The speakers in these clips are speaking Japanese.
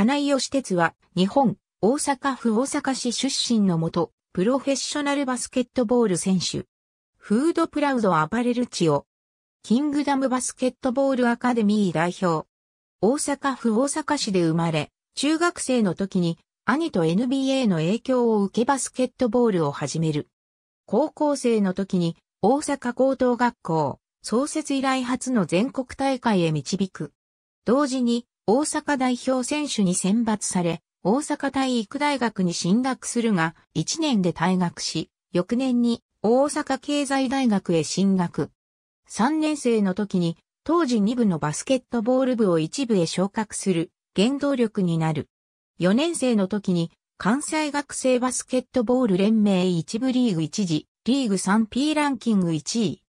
金井義哲は、日本、大阪府大阪市出身のもと、プロフェッショナルバスケットボール選手。フードプラウドアパレルチオ。キングダムバスケットボールアカデミー代表。大阪府大阪市で生まれ、中学生の時に兄と NBA の影響を受けバスケットボールを始める。高校生の時に大阪高等学校創設以来初の全国大会へ導く。同時に大阪代表選手に選抜され、大阪体育大学に進学するが、1年で退学し、翌年に大阪経済大学へ進学。3年生の時に、当時2部のバスケットボール部を1部へ昇格する原動力になる。4年生の時に、関西学生バスケットボール連盟1部リーグ1次、リーグ 3P ランキング1位。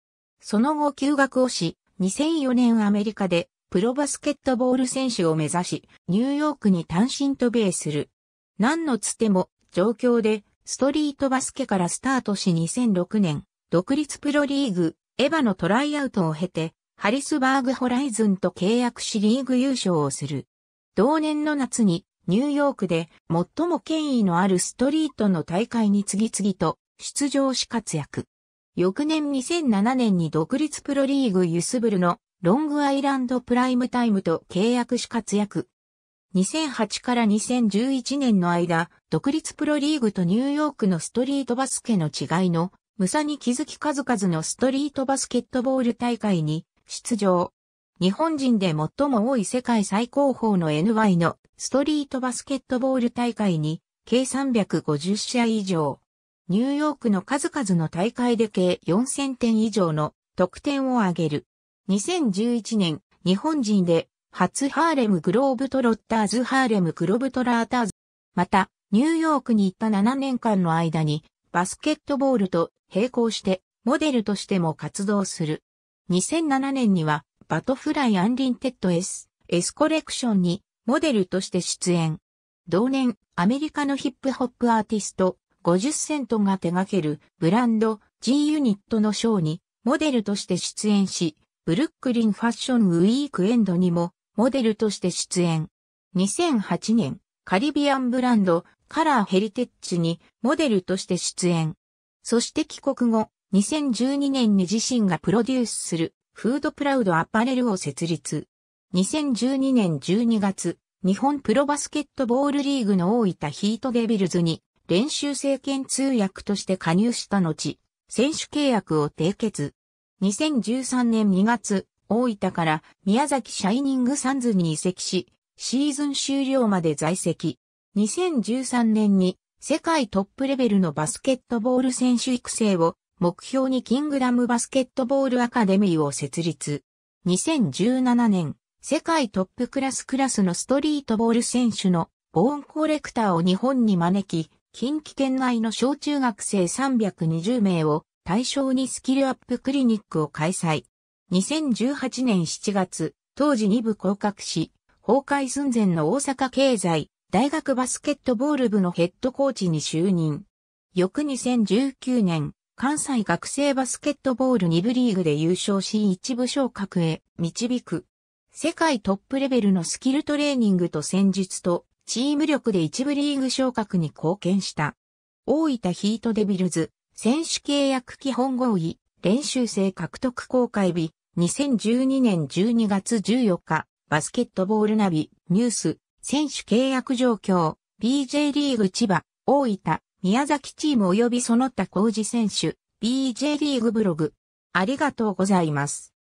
その後休学をし、2004年アメリカでプロバスケットボール選手を目指し、ニューヨークに単身渡米する。何のつても、状況で、ストリートバスケからスタートし2006年、独立プロリーグ、エヴァのトライアウトを経て、ハリスバーグホライズンと契約しリーグ優勝をする。同年の夏に、ニューヨークで最も権威のあるストリートの大会に次々と出場し活躍。翌年2007年に独立プロリーグユスブルのロングアイランドプライムタイムと契約し活躍。2008から2011年の間、独立プロリーグとニューヨークのストリートバスケの違いの、ムサに気づき数々のストリートバスケットボール大会に出場。日本人で最も多い世界最高峰の NY のストリートバスケットボール大会に計350試合以上。ニューヨークの数々の大会で計4000点以上の得点を挙げる。2011年、日本人で、初ハーレムグローブトロッターズハーレムグローブトラーターズ。また、ニューヨークに行った7年間の間に、バスケットボールと並行して、モデルとしても活動する。2007年には、バトフライアンリンテッド S、S コレクションに、モデルとして出演。同年、アメリカのヒップホップアーティスト、50セントが手掛けるブランド G ユニットのショーにモデルとして出演し、ブルックリンファッションウィークエンドにもモデルとして出演。2008年、カリビアンブランドカラーヘリテッチにモデルとして出演。そして帰国後、2012年に自身がプロデュースするフードプラウドアパレルを設立。2012年12月、日本プロバスケットボールリーグの大分ヒートデビルズに練習生兼通訳として加入した後、選手契約を締結。2013年2月、大分から宮崎シャイニングサンズに移籍し、シーズン終了まで在籍。2013年に世界トップレベルのバスケットボール選手育成を目標にキングダムバスケットボールアカデミーを設立。2017年、世界トップクラスクラスのストリートボール選手のボーンコレクターを日本に招き、近畿圏内の小中学生320名を対象にスキルアップクリニックを開催。2018年7月、当時2部降格し、崩壊寸前の大阪経済大学バスケットボール部のヘッドコーチに就任。翌2019年、関西学生バスケットボール2部リーグで優勝し一部昇格へ導く。世界トップレベルのスキルトレーニングと戦術とチーム力で一部リーグ昇格に貢献した。大分ヒートデビルズ、選手契約基本合意、練習生獲得公開日、2012年12月14日、バスケットボールナビ、ニュース、選手契約状況、BJ リーグ千葉、大分、宮崎チーム及びその他工事選手、BJ リーグブログ。ありがとうございます。